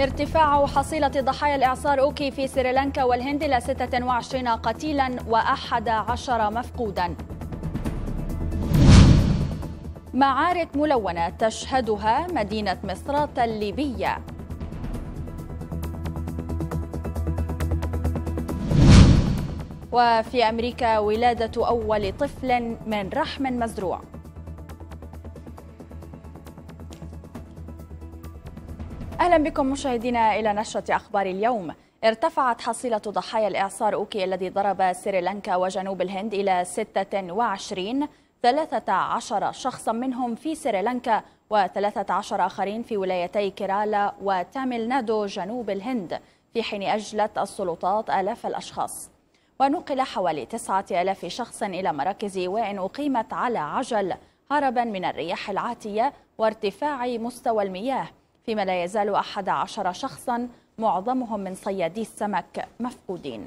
ارتفاع حصيلة ضحايا الإعصار أوكي في سريلانكا والهند إلى 26 قتيلا و11 مفقودا معارك ملونة تشهدها مدينة مصرات الليبية وفي أمريكا ولادة أول طفل من رحم مزروع أهلا بكم مشاهدينا إلى نشرة أخبار اليوم ارتفعت حصيلة ضحايا الإعصار أوكي الذي ضرب سريلانكا وجنوب الهند إلى 26 13 شخصا منهم في سريلانكا و13 آخرين في ولايتي كيرالا وتامل نادو جنوب الهند في حين أجلت السلطات آلاف الأشخاص ونقل حوالي 9000 شخص إلى مراكز إيواء أقيمت على عجل هربا من الرياح العاتية وارتفاع مستوى المياه فيما لا يزال أحد عشر شخصا معظمهم من صيادي السمك مفقودين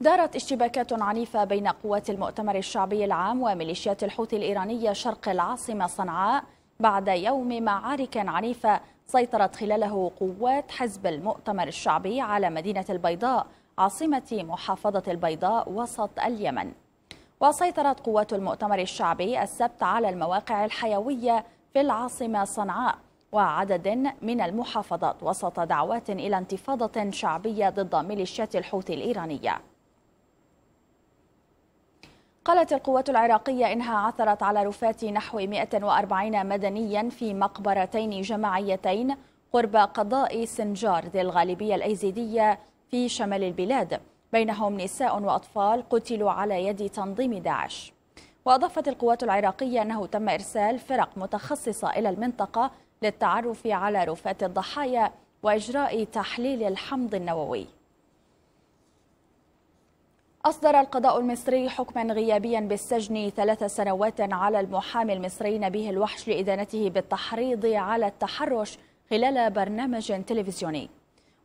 دارت اشتباكات عنيفة بين قوات المؤتمر الشعبي العام وميليشيات الحوثي الإيرانية شرق العاصمة صنعاء بعد يوم معارك عنيفة سيطرت خلاله قوات حزب المؤتمر الشعبي على مدينة البيضاء عاصمة محافظة البيضاء وسط اليمن وسيطرت قوات المؤتمر الشعبي السبت على المواقع الحيوية في العاصمة صنعاء وعدد من المحافظات وسط دعوات إلى انتفاضة شعبية ضد ميليشيات الحوثي الإيرانية قالت القوات العراقية إنها عثرت على رفات نحو 140 مدنيا في مقبرتين جماعيتين قرب قضاء سنجار ذي الغالبية الأيزيدية في شمال البلاد بينهم نساء وأطفال قتلوا على يد تنظيم داعش وأضافت القوات العراقية أنه تم إرسال فرق متخصصة إلى المنطقة للتعرف على رفات الضحايا وإجراء تحليل الحمض النووي أصدر القضاء المصري حكما غيابيا بالسجن ثلاث سنوات على المحامي المصري نبيه الوحش لإدانته بالتحريض على التحرش خلال برنامج تلفزيوني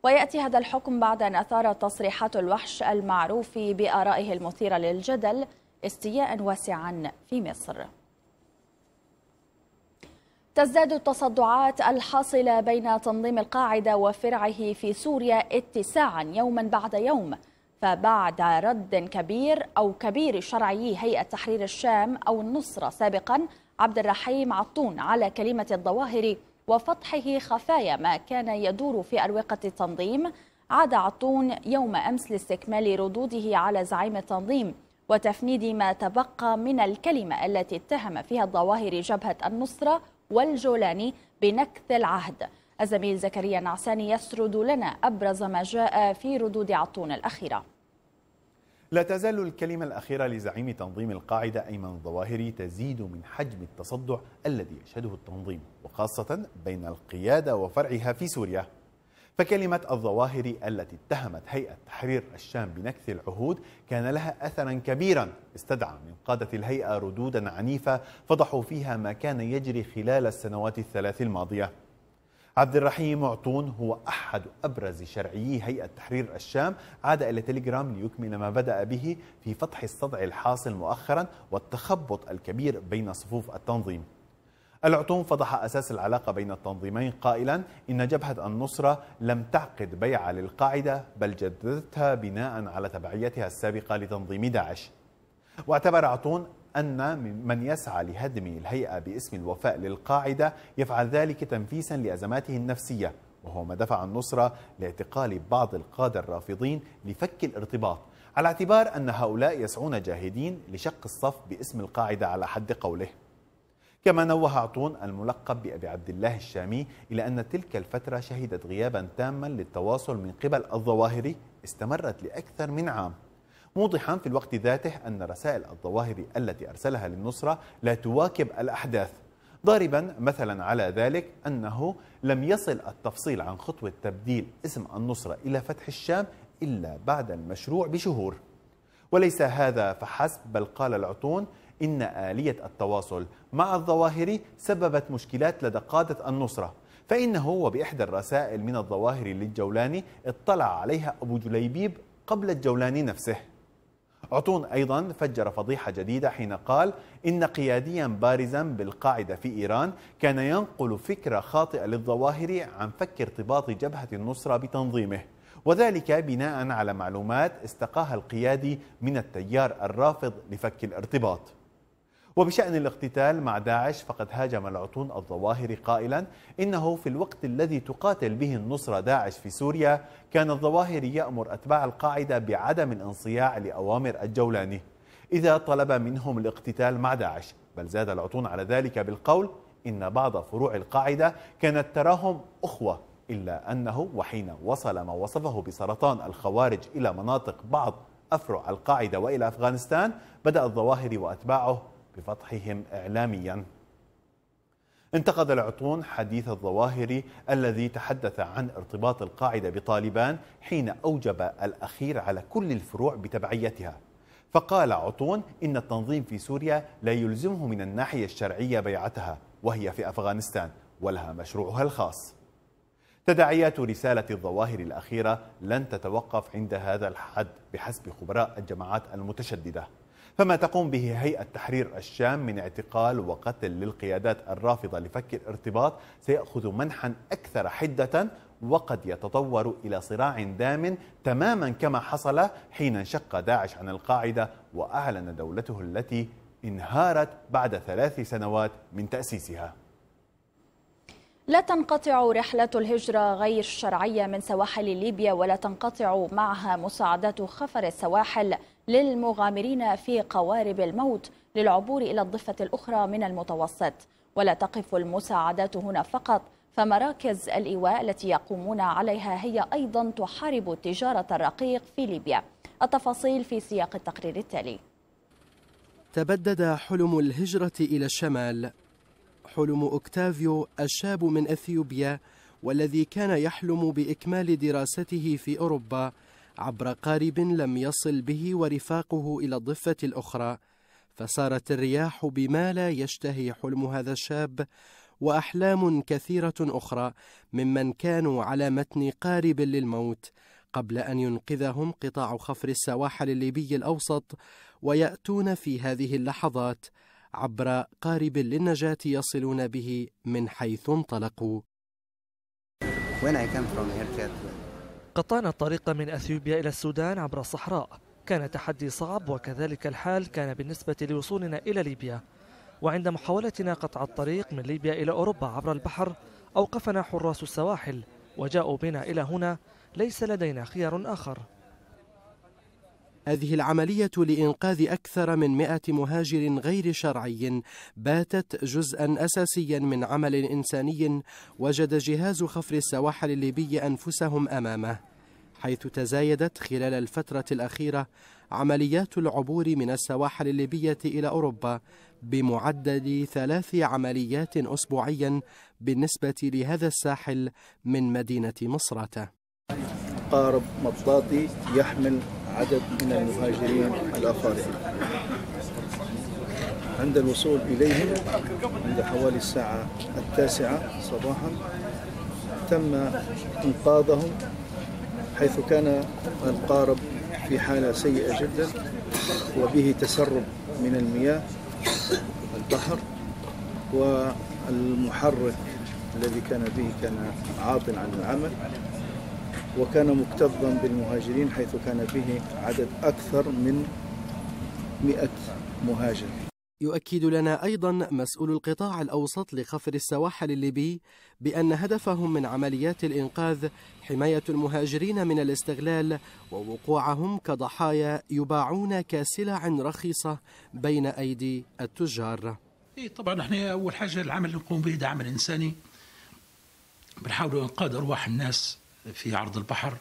ويأتي هذا الحكم بعد أن أثارت تصريحات الوحش المعروف بآرائه المثيرة للجدل استياء واسعا في مصر تزداد التصدعات الحاصلة بين تنظيم القاعدة وفرعه في سوريا اتساعا يوما بعد يوم فبعد رد كبير أو كبير شرعي هيئة تحرير الشام أو النصرة سابقا عبد الرحيم عطون على كلمة الظواهر وفتحه خفايا ما كان يدور في أروقة التنظيم عاد عطون يوم أمس لاستكمال ردوده على زعيم التنظيم وتفنيد ما تبقى من الكلمة التي اتهم فيها الظواهر جبهة النصرة والجولاني بنكث العهد الزميل زكريا نعساني يسرد لنا أبرز ما جاء في ردود عطون الأخيرة لا تزال الكلمة الأخيرة لزعيم تنظيم القاعدة أيمن الظواهري تزيد من حجم التصدع الذي يشهده التنظيم وخاصة بين القيادة وفرعها في سوريا فكلمة الظواهر التي اتهمت هيئة تحرير الشام بنكث العهود كان لها أثرا كبيرا استدعى من قادة الهيئة ردودا عنيفة فضحوا فيها ما كان يجري خلال السنوات الثلاث الماضية عبد الرحيم عطون هو أحد أبرز شرعيي هيئة تحرير الشام عاد إلى تليجرام ليكمل ما بدأ به في فتح الصدع الحاصل مؤخرا والتخبط الكبير بين صفوف التنظيم العطوم فضح أساس العلاقة بين التنظيمين قائلا إن جبهة النصرة لم تعقد بيعة للقاعدة بل جددتها بناء على تبعيتها السابقة لتنظيم داعش واعتبر عطون أن من يسعى لهدم الهيئة باسم الوفاء للقاعدة يفعل ذلك تنفيسا لأزماته النفسية وهو ما دفع النصرة لاعتقال بعض القادة الرافضين لفك الارتباط على اعتبار أن هؤلاء يسعون جاهدين لشق الصف باسم القاعدة على حد قوله كما نوه عطون الملقب بأبي عبد الله الشامي إلى أن تلك الفترة شهدت غيابا تاما للتواصل من قبل الظواهري استمرت لأكثر من عام موضحا في الوقت ذاته أن رسائل الظواهري التي أرسلها للنصرة لا تواكب الأحداث ضاربا مثلا على ذلك أنه لم يصل التفصيل عن خطوة تبديل اسم النصرة إلى فتح الشام إلا بعد المشروع بشهور وليس هذا فحسب بل قال العطون إن آلية التواصل مع الظواهري سببت مشكلات لدى قادة النصرة فإنه وبإحدى الرسائل من الظواهري للجولاني اطلع عليها أبو جليبيب قبل الجولاني نفسه عطون أيضا فجر فضيحة جديدة حين قال إن قياديا بارزا بالقاعدة في إيران كان ينقل فكرة خاطئة للظواهري عن فك ارتباط جبهة النصرة بتنظيمه وذلك بناء على معلومات استقاها القيادي من التيار الرافض لفك الارتباط وبشأن الاقتتال مع داعش فقد هاجم العطون الظواهر قائلا إنه في الوقت الذي تقاتل به النصرة داعش في سوريا كان الظواهر يأمر أتباع القاعدة بعدم الانصياع لأوامر الجولاني إذا طلب منهم الاقتتال مع داعش بل زاد العطون على ذلك بالقول إن بعض فروع القاعدة كانت تراهم أخوة إلا أنه وحين وصل ما وصفه بسرطان الخوارج إلى مناطق بعض أفرع القاعدة وإلى أفغانستان بدأ الظواهر وأتباعه بفتحهم إعلامياً انتقد العطون حديث الظواهري الذي تحدث عن ارتباط القاعدة بطالبان حين أوجب الأخير على كل الفروع بتبعيتها فقال عطون إن التنظيم في سوريا لا يلزمه من الناحية الشرعية بيعتها وهي في أفغانستان ولها مشروعها الخاص تداعيات رسالة الظواهر الأخيرة لن تتوقف عند هذا الحد بحسب خبراء الجماعات المتشددة فما تقوم به هيئة تحرير الشام من اعتقال وقتل للقيادات الرافضة لفك الارتباط سيأخذ منحا أكثر حدة وقد يتطور إلى صراع دام تماما كما حصل حين انشق داعش عن القاعدة وأعلن دولته التي انهارت بعد ثلاث سنوات من تأسيسها لا تنقطع رحلة الهجرة غير الشرعية من سواحل ليبيا ولا تنقطع معها مساعدات خفر السواحل للمغامرين في قوارب الموت للعبور إلى الضفة الأخرى من المتوسط ولا تقف المساعدات هنا فقط فمراكز الإيواء التي يقومون عليها هي أيضا تحارب التجارة الرقيق في ليبيا التفاصيل في سياق التقرير التالي تبدد حلم الهجرة إلى الشمال حلم أوكتافيو الشاب من أثيوبيا والذي كان يحلم بإكمال دراسته في أوروبا عبر قارب لم يصل به ورفاقه إلى الضفة الأخرى فسارت الرياح بما لا يشتهي حلم هذا الشاب وأحلام كثيرة أخرى ممن كانوا على متن قارب للموت قبل أن ينقذهم قطاع خفر السواحل الليبي الأوسط ويأتون في هذه اللحظات عبر قارب للنجاة يصلون به من حيث انطلقوا When I come from here, قطعنا الطريق من أثيوبيا إلى السودان عبر الصحراء كان تحدي صعب وكذلك الحال كان بالنسبة لوصولنا إلى ليبيا وعند محاولتنا قطع الطريق من ليبيا إلى أوروبا عبر البحر أوقفنا حراس السواحل وجاءوا بنا إلى هنا ليس لدينا خيار آخر هذه العملية لإنقاذ أكثر من مئة مهاجر غير شرعي باتت جزءا أساسيا من عمل إنساني وجد جهاز خفر السواحل الليبي أنفسهم أمامه حيث تزايدت خلال الفترة الأخيرة عمليات العبور من السواحل الليبية إلى أوروبا بمعدل ثلاث عمليات أسبوعيا بالنسبة لهذا الساحل من مدينة مصراتة قارب مطاطي يحمل عدد من المهاجرين الأفارقة عند الوصول إليهم عند حوالي الساعة التاسعة صباحا تم إنقاذهم حيث كان القارب في حالة سيئة جدا وبه تسرب من المياه البحر والمحرك الذي كان به كان عاطل عن العمل وكان مكتظا بالمهاجرين حيث كان فيه عدد أكثر من 100 مهاجر يؤكد لنا أيضا مسؤول القطاع الأوسط لخفر السواحل الليبي بأن هدفهم من عمليات الإنقاذ حماية المهاجرين من الاستغلال ووقوعهم كضحايا يباعون كسلع رخيصة بين أيدي التجار طبعا احنا أول حاجة العمل اللي نقوم به ده عمل إنساني بنحاول إنقاذ أرواح الناس في عرض البحر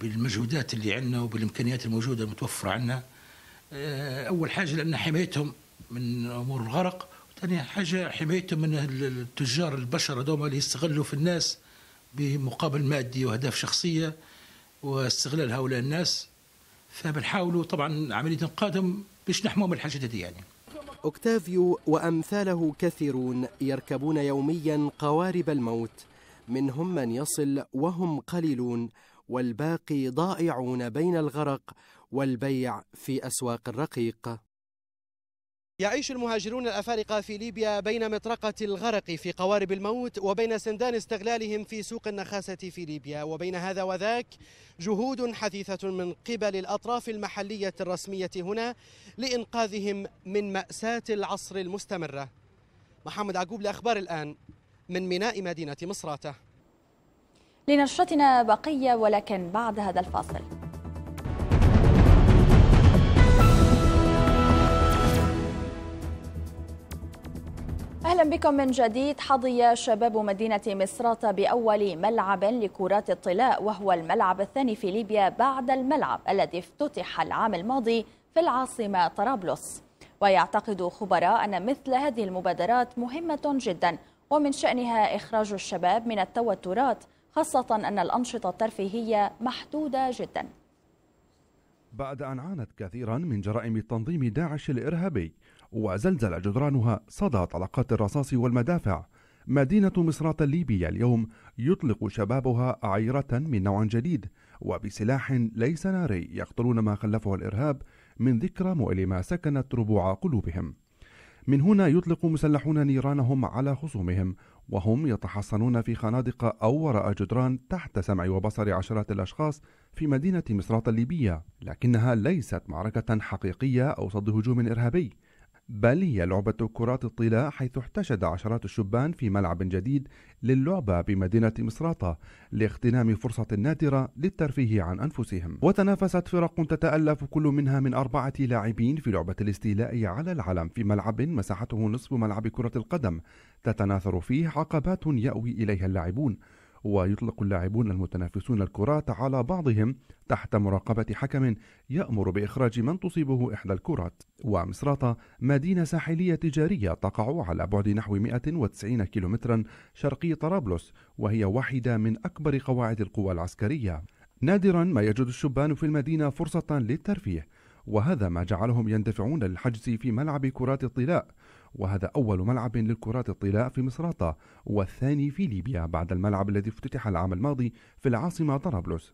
بالمجهودات اللي عندنا وبالامكانيات الموجوده المتوفره عندنا آه، اول حاجه لان حمايتهم من امور الغرق وثاني حاجه حمايتهم من التجار البشر هذوما اللي يستغلوا في الناس بمقابل مادي واهداف شخصيه واستغلال هؤلاء الناس فبنحاولوا طبعا عمليه انقاذهم باش نحموهم من الحاجات دي يعني اوكتافيو وامثاله كثيرون يركبون يوميا قوارب الموت منهم من يصل وهم قليلون والباقي ضائعون بين الغرق والبيع في أسواق الرقيق يعيش المهاجرون الأفارقة في ليبيا بين مطرقة الغرق في قوارب الموت وبين سندان استغلالهم في سوق النخاسة في ليبيا وبين هذا وذاك جهود حثيثة من قبل الأطراف المحلية الرسمية هنا لإنقاذهم من مأساة العصر المستمرة محمد عقوب لأخبار الآن من ميناء مدينة مصراتة لنشرتنا بقية ولكن بعد هذا الفاصل اهلا بكم من جديد حظي شباب مدينه مصراتة باول ملعب لكرات الطلاء وهو الملعب الثاني في ليبيا بعد الملعب الذي افتتح العام الماضي في العاصمه طرابلس ويعتقد خبراء ان مثل هذه المبادرات مهمه جدا ومن شأنها إخراج الشباب من التوترات خاصة أن الأنشطة الترفيهية محدودة جدا بعد أن عانت كثيرا من جرائم تنظيم داعش الإرهابي وزلزل جدرانها صدى طلقات الرصاص والمدافع مدينة مصرات الليبية اليوم يطلق شبابها عيرة من نوع جديد وبسلاح ليس ناري يقتلون ما خلفه الإرهاب من ذكرى مؤلمة سكنت ربوع قلوبهم من هنا يطلق مسلحون نيرانهم على خصومهم وهم يتحصنون في خنادق أو وراء جدران تحت سمع وبصر عشرات الأشخاص في مدينة مصراط الليبية لكنها ليست معركة حقيقية أو صد هجوم إرهابي بل هي لعبة كرات الطلاء حيث احتشد عشرات الشبان في ملعب جديد للعبة بمدينة مصراتة لاغتنام فرصة نادرة للترفيه عن أنفسهم وتنافست فرق تتألف كل منها من أربعة لاعبين في لعبة الاستيلاء على العلم في ملعب مساحته نصف ملعب كرة القدم تتناثر فيه عقبات يأوي إليها اللاعبون ويطلق اللاعبون المتنافسون الكرات على بعضهم تحت مراقبة حكم يأمر بإخراج من تصيبه إحدى الكرات ومصراتة مدينة ساحلية تجارية تقع على بعد نحو 190 كيلومترا شرقي طرابلس وهي واحدة من أكبر قواعد القوى العسكرية نادرا ما يجد الشبان في المدينة فرصة للترفيه وهذا ما جعلهم يندفعون للحجز في ملعب كرات الطلاء وهذا أول ملعب للكرات الطلاء في مصراتة والثاني في ليبيا بعد الملعب الذي افتتح العام الماضي في العاصمة طرابلس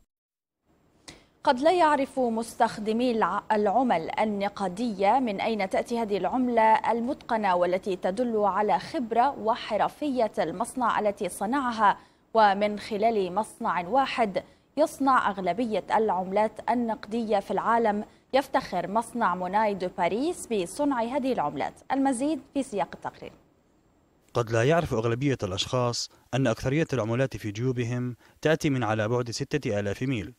قد لا يعرف مستخدمي العمل النقدية من أين تأتي هذه العملة المتقنة والتي تدل على خبرة وحرفية المصنع التي صنعها ومن خلال مصنع واحد يصنع أغلبية العملات النقدية في العالم يفتخر مصنع موناي دو باريس بصنع هذه العملات المزيد في سياق التقرير قد لا يعرف أغلبية الأشخاص أن أكثرية العملات في جيوبهم تأتي من على بعد 6000 ميل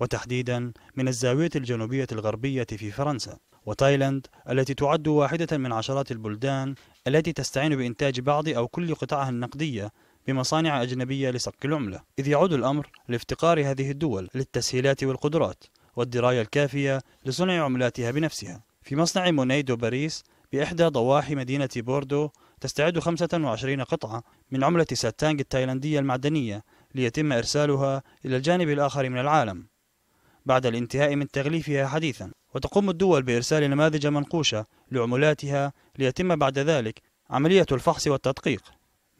وتحديدا من الزاوية الجنوبية الغربية في فرنسا وتايلاند التي تعد واحدة من عشرات البلدان التي تستعين بإنتاج بعض أو كل قطعها النقدية بمصانع أجنبية لصك العملة إذ يعود الأمر لافتقار هذه الدول للتسهيلات والقدرات والدراية الكافية لصنع عملاتها بنفسها في مصنع مونيدو باريس بإحدى ضواحي مدينة بوردو تستعد 25 قطعة من عملة ساتانج التايلاندية المعدنية ليتم إرسالها إلى الجانب الآخر من العالم بعد الانتهاء من تغليفها حديثا وتقوم الدول بإرسال نماذج منقوشة لعملاتها ليتم بعد ذلك عملية الفحص والتدقيق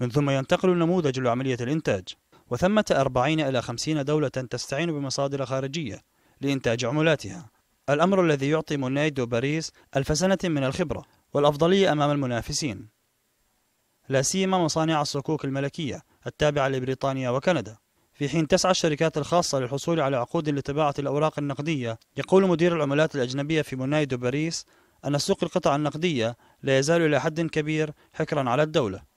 من ثم ينتقل النموذج لعملية الإنتاج وثمة 40 إلى 50 دولة تستعين بمصادر خارجية لإنتاج عملاتها الأمر الذي يعطي موناي دو باريس ألف سنة من الخبرة والأفضلية أمام المنافسين لا سيما مصانع الصكوك الملكية التابعة لبريطانيا وكندا في حين تسعى الشركات الخاصة للحصول على عقود لطباعة الأوراق النقدية يقول مدير العملات الأجنبية في موناي دو باريس أن سوق القطع النقدية لا يزال إلى حد كبير حكرا على الدولة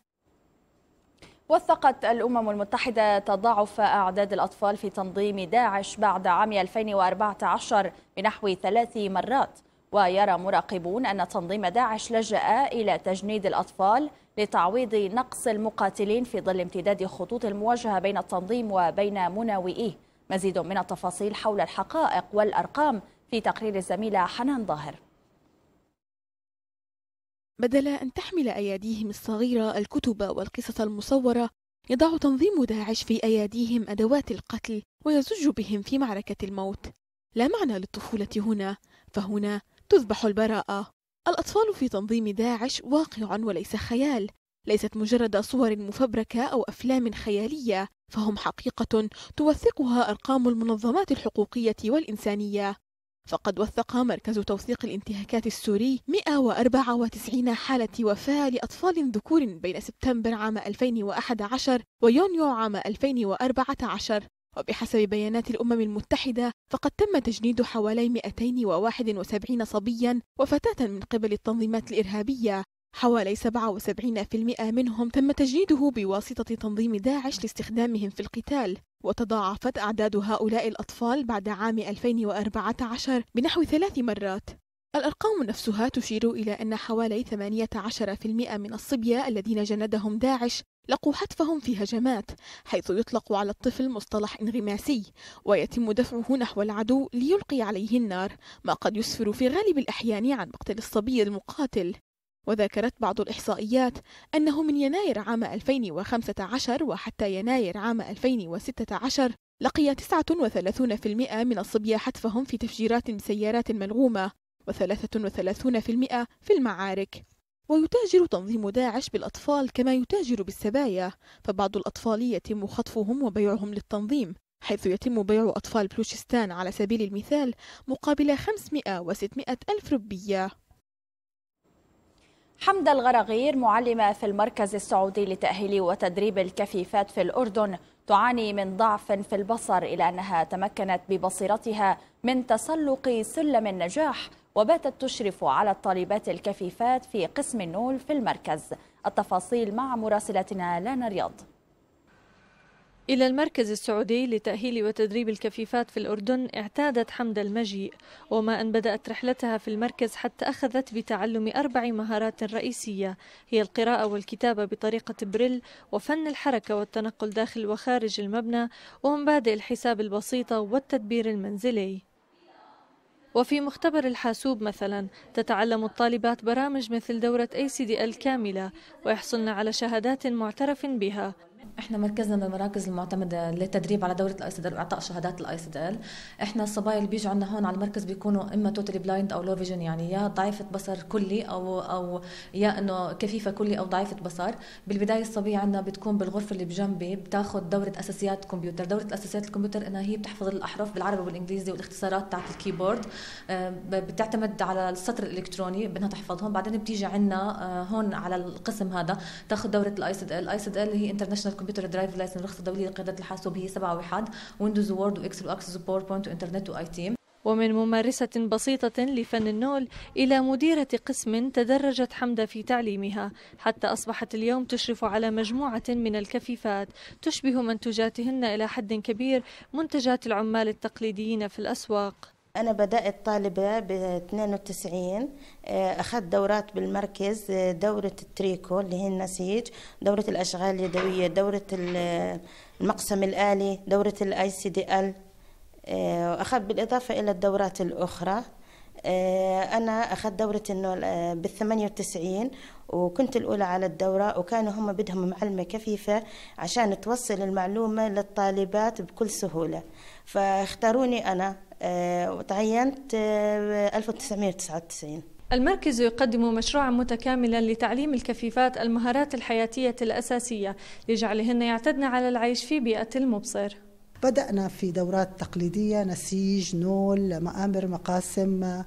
وثقت الأمم المتحدة تضاعف أعداد الأطفال في تنظيم داعش بعد عام 2014 بنحو ثلاث مرات ويرى مراقبون أن تنظيم داعش لجأ إلى تجنيد الأطفال لتعويض نقص المقاتلين في ظل امتداد خطوط المواجهة بين التنظيم وبين مناوئيه مزيد من التفاصيل حول الحقائق والأرقام في تقرير الزميلة حنان ظاهر بدل أن تحمل أياديهم الصغيرة الكتب والقصص المصورة يضع تنظيم داعش في أياديهم أدوات القتل ويزج بهم في معركة الموت لا معنى للطفولة هنا فهنا تذبح البراءة الأطفال في تنظيم داعش واقع وليس خيال ليست مجرد صور مفبركة أو أفلام خيالية فهم حقيقة توثقها أرقام المنظمات الحقوقية والإنسانية فقد وثق مركز توثيق الانتهاكات السوري 194 حالة وفاة لأطفال ذكور بين سبتمبر عام 2011 ويونيو عام 2014 وبحسب بيانات الأمم المتحدة فقد تم تجنيد حوالي 271 صبيا وفتاة من قبل التنظيمات الإرهابية حوالي 77% منهم تم تجنيده بواسطة تنظيم داعش لاستخدامهم في القتال وتضاعفت أعداد هؤلاء الأطفال بعد عام 2014 بنحو ثلاث مرات الأرقام نفسها تشير إلى أن حوالي 18% من الصبية الذين جندهم داعش لقوا حتفهم في هجمات حيث يطلق على الطفل مصطلح انغماسي ويتم دفعه نحو العدو ليلقي عليه النار ما قد يسفر في غالب الأحيان عن مقتل الصبي المقاتل وذكرت بعض الإحصائيات أنه من يناير عام 2015 وحتى يناير عام 2016 لقي 39% من الصبية حتفهم في تفجيرات بسيارات ملغومة و33% في المعارك ويتاجر تنظيم داعش بالأطفال كما يتاجر بالسبايا فبعض الأطفال يتم خطفهم وبيعهم للتنظيم حيث يتم بيع أطفال بلوشستان على سبيل المثال مقابل 500 و600 ألف ربية حمد الغراغير معلمة في المركز السعودي لتأهيل وتدريب الكفيفات في الأردن تعاني من ضعف في البصر إلى أنها تمكنت ببصيرتها من تسلق سلم النجاح وباتت تشرف على الطالبات الكفيفات في قسم النول في المركز التفاصيل مع مراسلتنا لانا رياض إلى المركز السعودي لتأهيل وتدريب الكفيفات في الأردن اعتادت حمد المجيء وما أن بدأت رحلتها في المركز حتى أخذت بتعلم أربع مهارات رئيسية هي القراءة والكتابة بطريقة بريل وفن الحركة والتنقل داخل وخارج المبنى ومبادئ الحساب البسيطة والتدبير المنزلي وفي مختبر الحاسوب مثلا تتعلم الطالبات برامج مثل دورة ACDL كاملة ويحصلن على شهادات معترف بها احنا مركزنا من المراكز المعتمده للتدريب على دوره الاي ال واعطاء شهادات الاي ال احنا الصبايا اللي بيجوا عندنا هون على المركز بيكونوا اما توتالي بلايند او لو فيجن يعني يا ضعيفه بصر كلي او او يا انه كفيفه كلي او ضعيفه بصر بالبدايه الصبيه عندنا بتكون بالغرفه اللي بجنبي بتاخذ دوره اساسيات كمبيوتر دوره اساسيات الكمبيوتر انها هي بتحفظ الاحرف بالعربي والانجليزي والاختصارات تاعت الكيبورد آه، بتعتمد على السطر الالكتروني بدها تحفظهم بعدين بتيجي عندنا آه، هون على القسم هذا تاخذ دوره الاي ال الاي ال هي انترناشونال منصه الكمبيوتر درايف لايسن الرخصه الدوليه لقياده الحاسوب هي 7 وحد ويندوز وورد واكسل واكسس وباوربوينت وانترنت واي تي ومن ممارسة بسيطة لفن النول إلى مديرة قسم تدرجت حمدة في تعليمها حتى أصبحت اليوم تشرف على مجموعة من الكفيفات تشبه منتجاتهن إلى حد كبير منتجات العمال التقليديين في الأسواق أنا بدأت طالبة ب 92 آه، أخذت دورات بالمركز آه، دورة التريكو اللي هي النسيج دورة الأشغال اليدوية دورة المقسم الآلي دورة الآي سي دي ال آه، وأخذت بالإضافة إلى الدورات الأخرى أنا أخذت دورة النول بال 98 وكنت الأولى على الدورة وكانوا هم بدهم معلمة كفيفة عشان توصل المعلومة للطالبات بكل سهولة فاختاروني أنا آه، وتعينت 1999 آه، المركز يقدم مشروعا متكاملا لتعليم الكفيفات المهارات الحياتية الأساسية لجعلهن يعتدن على العيش في بيئة المبصر بدأنا في دورات تقليدية نسيج نول مآمر مقاسم آه،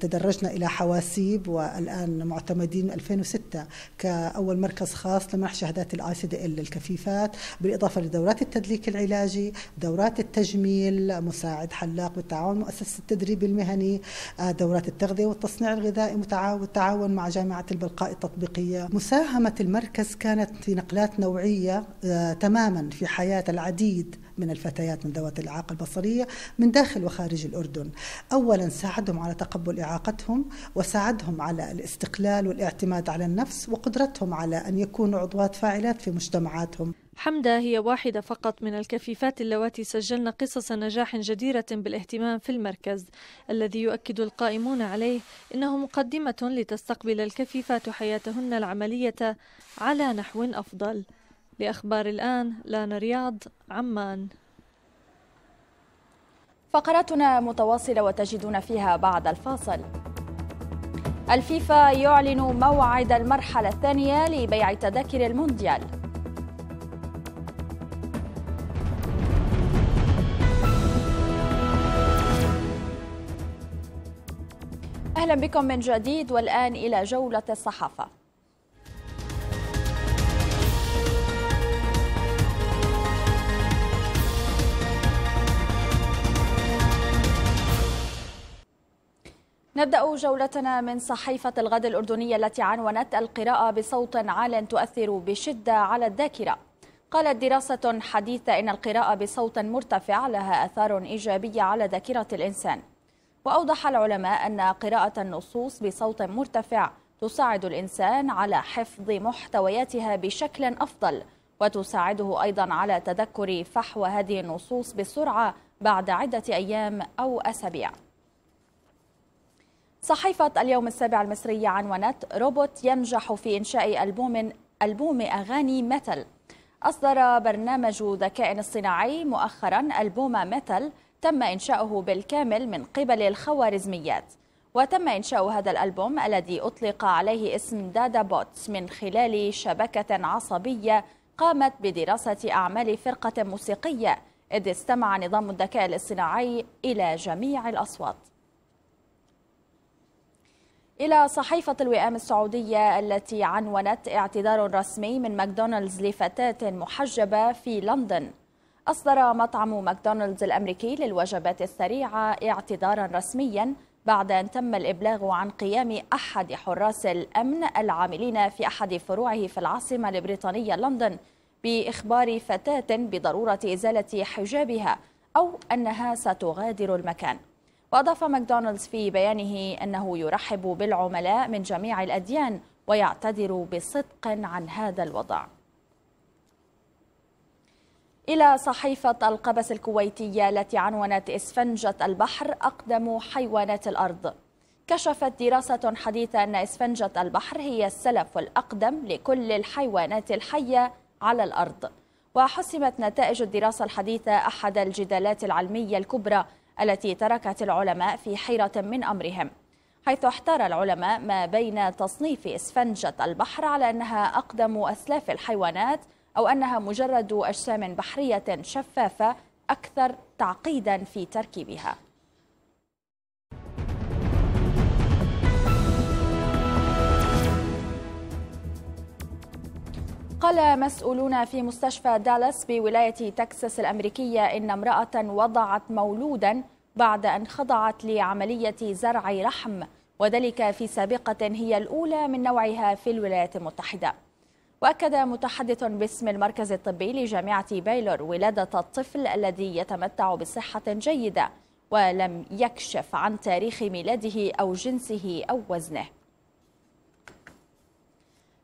تدرجنا إلى حواسيب والآن معتمدين 2006 كأول مركز خاص لمنح شهادات الاي سي دي ال الكفيفات بالإضافة لدورات التدليك العلاجي دورات التجميل مساعد حلاق بالتعاون مؤسسة التدريب المهني آه، دورات التغذية والتصنيع الغذائي والتعاون مع جامعة البلقاء التطبيقية مساهمة المركز كانت في نقلات نوعية آه، تماما في حياة العديد من الفتيات من ذوات الإعاقة البصرية من داخل وخارج الأردن أولا ساعدهم على تقبل إعاقتهم وساعدهم على الاستقلال والاعتماد على النفس وقدرتهم على أن يكونوا عضوات فاعلات في مجتمعاتهم حمدة هي واحدة فقط من الكفيفات اللواتي سجلن قصص نجاح جديرة بالاهتمام في المركز الذي يؤكد القائمون عليه إنه مقدمة لتستقبل الكفيفات حياتهن العملية على نحو أفضل لأخبار الآن لانا رياض عمان فقراتنا متواصلة وتجدون فيها بعد الفاصل الفيفا يعلن موعد المرحلة الثانية لبيع تذاكر المونديال أهلا بكم من جديد والآن إلى جولة الصحافة نبدأ جولتنا من صحيفة الغد الأردنية التي عنونت القراءة بصوت عال تؤثر بشدة على الذاكرة قالت دراسة حديثة إن القراءة بصوت مرتفع لها أثار إيجابية على ذاكرة الإنسان وأوضح العلماء أن قراءة النصوص بصوت مرتفع تساعد الإنسان على حفظ محتوياتها بشكل أفضل وتساعده أيضا على تذكر فحوى هذه النصوص بسرعة بعد عدة أيام أو أسابيع صحيفة اليوم السابع المصرية عنونت روبوت ينجح في إنشاء ألبوم ألبوم أغاني ميتال أصدر برنامج ذكاء اصطناعي مؤخرا ألبوم ميتال تم إنشاؤه بالكامل من قبل الخوارزميات وتم إنشاء هذا الألبوم الذي أطلق عليه اسم دادا بوت من خلال شبكة عصبية قامت بدراسة أعمال فرقة موسيقية إذ استمع نظام الذكاء الاصطناعي إلى جميع الأصوات إلى صحيفة الوئام السعودية التي عنونت اعتذار رسمي من ماكدونالدز لفتاة محجبة في لندن أصدر مطعم ماكدونالدز الأمريكي للوجبات السريعة اعتذارا رسميا بعد أن تم الإبلاغ عن قيام أحد حراس الأمن العاملين في أحد فروعه في العاصمة البريطانية لندن بإخبار فتاة بضرورة إزالة حجابها أو أنها ستغادر المكان وأضاف ماكدونالدز في بيانه أنه يرحب بالعملاء من جميع الأديان ويعتذر بصدق عن هذا الوضع إلى صحيفة القبس الكويتية التي عنونت إسفنجة البحر أقدم حيوانات الأرض كشفت دراسة حديثة أن إسفنجة البحر هي السلف الأقدم لكل الحيوانات الحية على الأرض وحسمت نتائج الدراسة الحديثة أحد الجدالات العلمية الكبرى التي تركت العلماء في حيرة من أمرهم حيث احتار العلماء ما بين تصنيف إسفنجة البحر على أنها أقدم أسلاف الحيوانات أو أنها مجرد أجسام بحرية شفافة أكثر تعقيدا في تركيبها قال مسؤولون في مستشفى دالاس بولاية تكساس الأمريكية إن امرأة وضعت مولودا بعد أن خضعت لعملية زرع رحم وذلك في سابقة هي الأولى من نوعها في الولايات المتحدة وأكد متحدث باسم المركز الطبي لجامعة بايلور ولادة الطفل الذي يتمتع بصحة جيدة ولم يكشف عن تاريخ ميلاده أو جنسه أو وزنه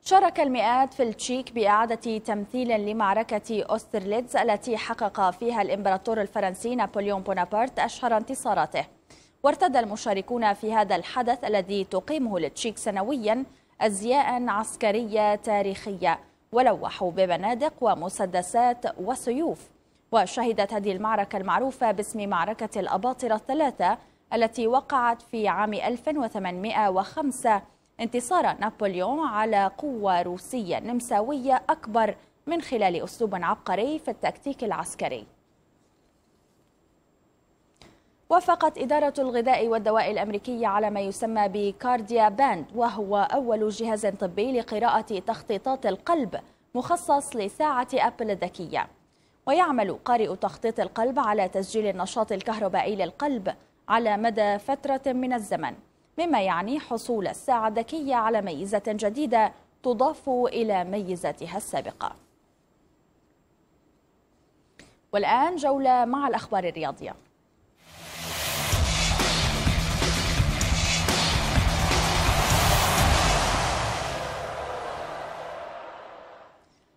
شارك المئات في التشيك بإعادة تمثيل لمعركة أوسترليتز التي حقق فيها الإمبراطور الفرنسي نابليون بونابرت أشهر انتصاراته وارتدى المشاركون في هذا الحدث الذي تقيمه التشيك سنويا أزياء عسكرية تاريخية ولوحوا ببنادق ومسدسات وسيوف وشهدت هذه المعركة المعروفة باسم معركة الأباطرة الثلاثة التي وقعت في عام 1805 انتصار نابليون على قوة روسية نمساوية أكبر من خلال أسلوب عبقري في التكتيك العسكري وافقت إدارة الغذاء والدواء الأمريكية على ما يسمى بكارديا باند وهو أول جهاز طبي لقراءة تخطيطات القلب مخصص لساعة أبل الذكية ويعمل قارئ تخطيط القلب على تسجيل النشاط الكهربائي للقلب على مدى فترة من الزمن مما يعني حصول الساعة الذكية على ميزة جديدة تضاف إلى ميزاتها السابقة والآن جولة مع الأخبار الرياضية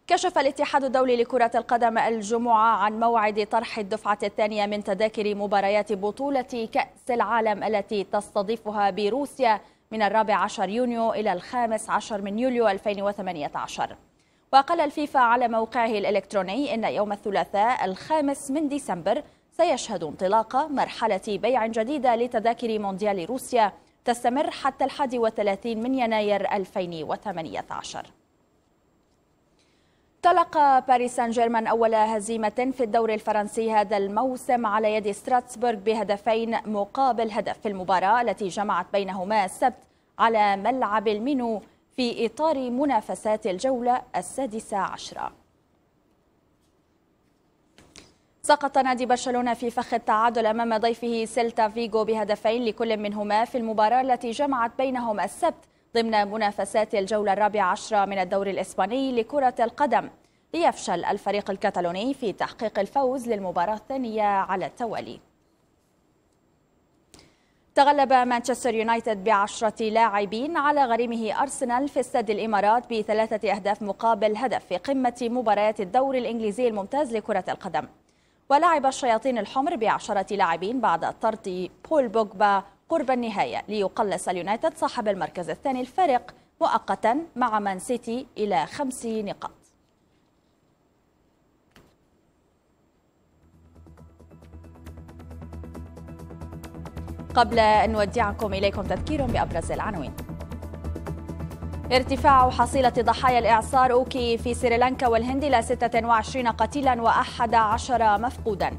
كشف الاتحاد الدولي لكرة القدم الجمعة عن موعد طرح الدفعة الثانية من تذاكر مباريات بطولة كأس العالم التي تستضيفها بروسيا من الرابع عشر يونيو إلى الخامس عشر من يوليو 2018 وقال الفيفا على موقعه الإلكتروني إن يوم الثلاثاء الخامس من ديسمبر سيشهد انطلاق مرحلة بيع جديدة لتذاكر مونديال روسيا تستمر حتى الحادي وثلاثين من يناير 2018 طلق باريس سان جيرمان أول هزيمة في الدوري الفرنسي هذا الموسم على يد ستراتسبورغ بهدفين مقابل هدف في المباراة التي جمعت بينهما السبت على ملعب المينو في إطار منافسات الجولة السادسة عشرة سقط نادي برشلونة في فخ التعادل أمام ضيفه سيلتا فيغو بهدفين لكل منهما في المباراة التي جمعت بينهما السبت ضمن منافسات الجولة الرابعة عشرة من الدوري الإسباني لكرة القدم ليفشل الفريق الكتالوني في تحقيق الفوز للمباراة الثانية على التوالي تغلب مانشستر يونايتد بعشرة لاعبين على غريمه أرسنال في استاد الإمارات بثلاثة أهداف مقابل هدف في قمة مباريات الدوري الإنجليزي الممتاز لكرة القدم ولعب الشياطين الحمر بعشرة لاعبين بعد طرد بول بوجبا قرب النهاية ليقلص اليونايتد صاحب المركز الثاني الفارق مؤقتا مع مان سيتي إلى خمس نقاط قبل أن نودعكم إليكم تذكير بأبرز العناوين ارتفاع حصيلة ضحايا الإعصار أوكي في سريلانكا والهند إلى 26 قتيلا و11 مفقودا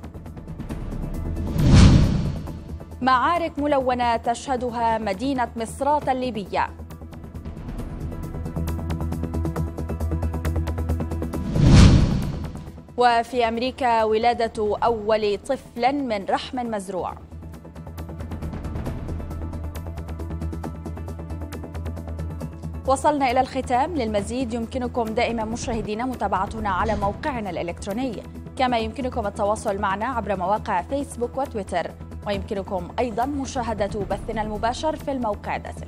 معارك ملونة تشهدها مدينة مصرات الليبية وفي أمريكا ولادة أول طفل من رحم مزروع وصلنا إلى الختام للمزيد يمكنكم دائما مشاهدينا متابعتنا على موقعنا الإلكتروني كما يمكنكم التواصل معنا عبر مواقع فيسبوك وتويتر ويمكنكم أيضا مشاهدة بثنا المباشر في الموقع ذاته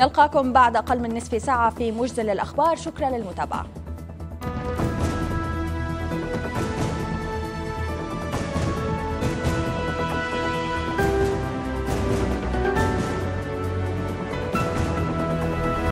نلقاكم بعد أقل من نصف ساعة في مجزل الأخبار شكرا للمتابعة